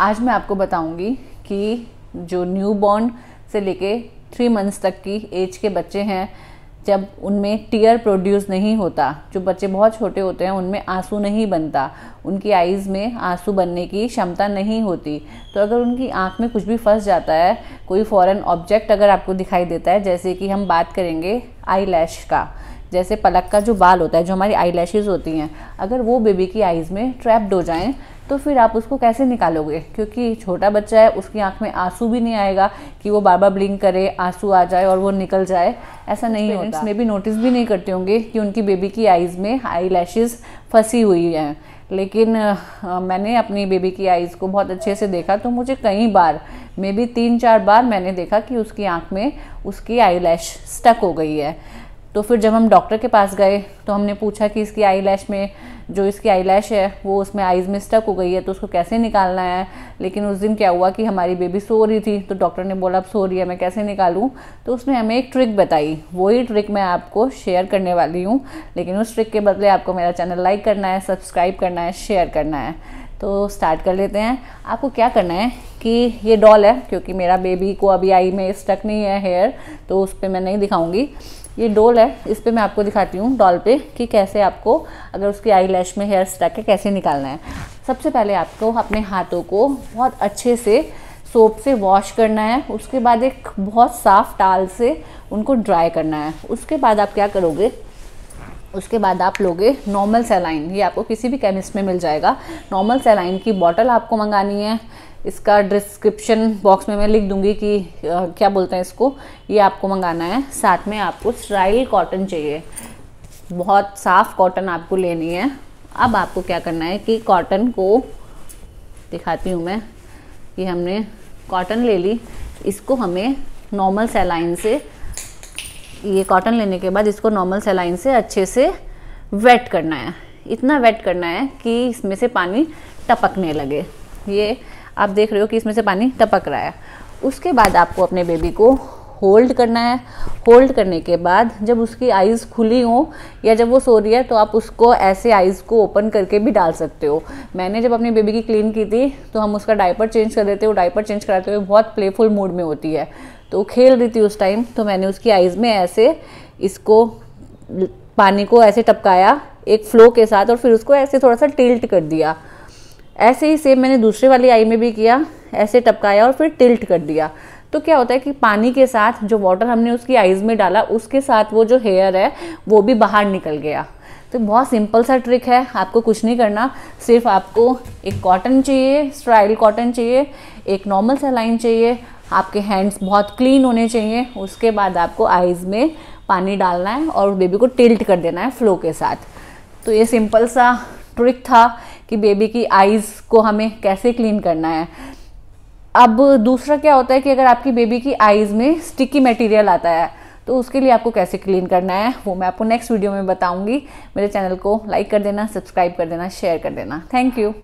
आज मैं आपको बताऊंगी कि जो न्यू बॉर्न से लेके थ्री मंथ्स तक की एज के बच्चे हैं जब उनमें टीयर प्रोड्यूस नहीं होता जो बच्चे बहुत छोटे होते हैं उनमें आंसू नहीं बनता उनकी आइज़ में आंसू बनने की क्षमता नहीं होती तो अगर उनकी आंख में कुछ भी फंस जाता है कोई फॉरेन ऑब्जेक्ट अगर आपको दिखाई देता है जैसे कि हम बात करेंगे आई का जैसे पलक का जो बाल होता है जो हमारी आई होती हैं अगर वो बेबी की आइज़ में ट्रैप्ड हो जाएँ तो फिर आप उसको कैसे निकालोगे क्योंकि छोटा बच्चा है उसकी आंख में आंसू भी नहीं आएगा कि वो बार बार ब्लिंक करे आंसू आ जाए और वो निकल जाए ऐसा नहीं पेरेंट्स मे भी नोटिस भी नहीं करते होंगे कि उनकी बेबी की आईज़ में आई लैशेज़ फंसी हुई हैं लेकिन आ, मैंने अपनी बेबी की आईज़ को बहुत अच्छे से देखा तो मुझे कई बार मे बी तीन चार बार मैंने देखा कि उसकी आंख में उसकी आई लैश स्टक हो गई है तो फिर जब हम डॉक्टर के पास गए तो हमने पूछा कि इसकी आई लैश में जो इसकी आई लैश है वो उसमें आइज़ में स्टक हो गई है तो उसको कैसे निकालना है लेकिन उस दिन क्या हुआ कि हमारी बेबी सो रही थी तो डॉक्टर ने बोला अब सो रही है मैं कैसे निकालूँ तो उसने हमें एक ट्रिक बताई वही ट्रिक मैं आपको शेयर करने वाली हूँ लेकिन उस ट्रिक के बदले आपको मेरा चैनल लाइक करना है सब्सक्राइब करना है शेयर करना है तो स्टार्ट कर लेते हैं आपको क्या करना है कि ये डॉल है क्योंकि मेरा बेबी को अभी आई में स्टक नहीं है हेयर तो उस पर मैं नहीं दिखाऊंगी ये डोल है इस पर मैं आपको दिखाती हूँ डॉल पे कि कैसे आपको अगर उसकी आई लैश में हेयर स्टैक है कैसे निकालना है सबसे पहले आपको अपने हाथों को बहुत अच्छे से सोप से वॉश करना है उसके बाद एक बहुत साफ़ टाल से उनको ड्राई करना है उसके बाद आप क्या करोगे उसके बाद आप लोगे नॉर्मल सेलाइन ये आपको किसी भी केमिस्ट में मिल जाएगा नॉर्मल सेलाइन की बॉटल आपको मंगानी है इसका डिस्क्रिप्शन बॉक्स में मैं लिख दूंगी कि क्या बोलते हैं इसको ये आपको मंगाना है साथ में आपको स्ट्राइल कॉटन चाहिए बहुत साफ़ कॉटन आपको लेनी है अब आपको क्या करना है कि कॉटन को दिखाती हूँ मैं ये हमने कॉटन ले ली इसको हमें नॉर्मल सेलाइन से ये कॉटन लेने के बाद इसको नॉर्मल सेलाइन से अच्छे से वेट करना है इतना वेट करना है कि इसमें से पानी टपकने लगे ये आप देख रहे हो कि इसमें से पानी टपक रहा है उसके बाद आपको अपने बेबी को होल्ड करना है होल्ड करने के बाद जब उसकी आइज़ खुली हो या जब वो सो रही है तो आप उसको ऐसे आइज़ को ओपन करके भी डाल सकते हो मैंने जब अपनी बेबी की क्लीन की थी तो हम उसका डायपर चेंज कर देते हो डायपर चेंज कराते हुए बहुत प्लेफुल मूड में होती है तो खेल रही थी उस टाइम तो मैंने उसकी आइज़ में ऐसे इसको पानी को ऐसे टपकाया एक फ्लो के साथ और फिर उसको ऐसे थोड़ा सा टिल्ट कर दिया ऐसे ही सेम मैंने दूसरे वाली आई में भी किया ऐसे टपकाया और फिर टिल्ट कर दिया तो क्या होता है कि पानी के साथ जो वाटर हमने उसकी आइज़ में डाला उसके साथ वो जो हेयर है वो भी बाहर निकल गया तो बहुत सिंपल सा ट्रिक है आपको कुछ नहीं करना सिर्फ आपको एक कॉटन चाहिए स्ट्राइल कॉटन चाहिए एक नॉर्मल सा लाइन चाहिए आपके हैंड्स बहुत क्लीन होने चाहिए उसके बाद आपको आइज़ में पानी डालना है और बेबी को टिल्ट कर देना है फ्लो के साथ तो ये सिंपल सा ट्रिक था कि बेबी की आइज़ को हमें कैसे क्लीन करना है अब दूसरा क्या होता है कि अगर आपकी बेबी की आइज़ में स्टिकी मटेरियल आता है तो उसके लिए आपको कैसे क्लीन करना है वो मैं आपको नेक्स्ट वीडियो में बताऊंगी मेरे चैनल को लाइक कर देना सब्सक्राइब कर देना शेयर कर देना थैंक यू